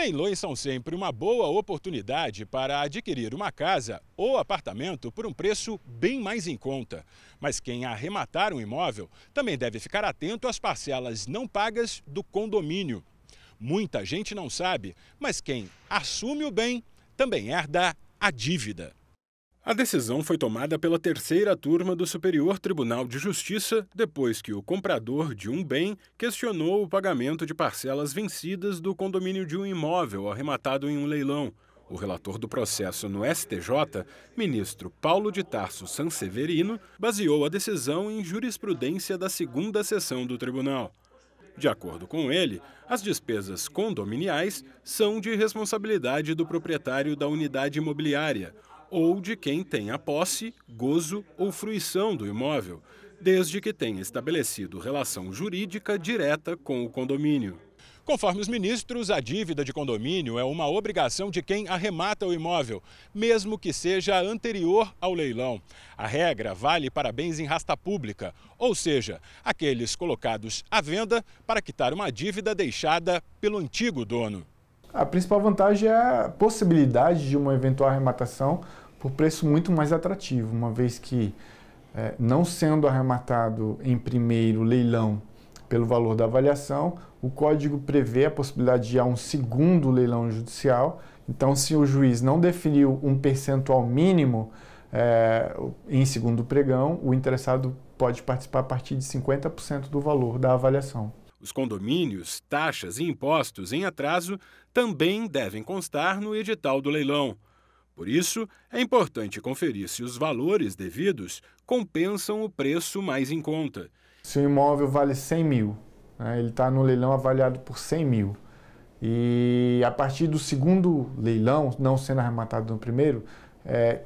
Leilões são sempre uma boa oportunidade para adquirir uma casa ou apartamento por um preço bem mais em conta. Mas quem arrematar um imóvel também deve ficar atento às parcelas não pagas do condomínio. Muita gente não sabe, mas quem assume o bem também herda a dívida. A decisão foi tomada pela terceira turma do Superior Tribunal de Justiça depois que o comprador de um bem questionou o pagamento de parcelas vencidas do condomínio de um imóvel arrematado em um leilão. O relator do processo no STJ, ministro Paulo de Tarso Sanseverino, baseou a decisão em jurisprudência da segunda sessão do tribunal. De acordo com ele, as despesas condominiais são de responsabilidade do proprietário da unidade imobiliária, ou de quem tenha posse, gozo ou fruição do imóvel, desde que tenha estabelecido relação jurídica direta com o condomínio. Conforme os ministros, a dívida de condomínio é uma obrigação de quem arremata o imóvel, mesmo que seja anterior ao leilão. A regra vale para bens em rasta pública, ou seja, aqueles colocados à venda para quitar uma dívida deixada pelo antigo dono a principal vantagem é a possibilidade de uma eventual arrematação por preço muito mais atrativo, uma vez que, é, não sendo arrematado em primeiro leilão pelo valor da avaliação, o código prevê a possibilidade de há um segundo leilão judicial. Então, se o juiz não definiu um percentual mínimo é, em segundo pregão, o interessado pode participar a partir de 50% do valor da avaliação. Os condomínios, taxas e impostos em atraso também devem constar no edital do leilão. Por isso, é importante conferir se os valores devidos compensam o preço mais em conta. Se o imóvel vale 100 mil, né, ele está no leilão avaliado por 100 mil. E a partir do segundo leilão, não sendo arrematado no primeiro, é,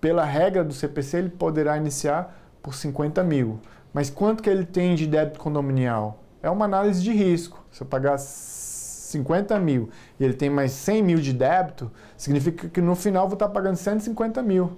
pela regra do CPC, ele poderá iniciar por 50 mil. Mas quanto que ele tem de débito condominial? é uma análise de risco. Se eu pagar 50 mil e ele tem mais 100 mil de débito, significa que no final eu vou estar pagando 150 mil.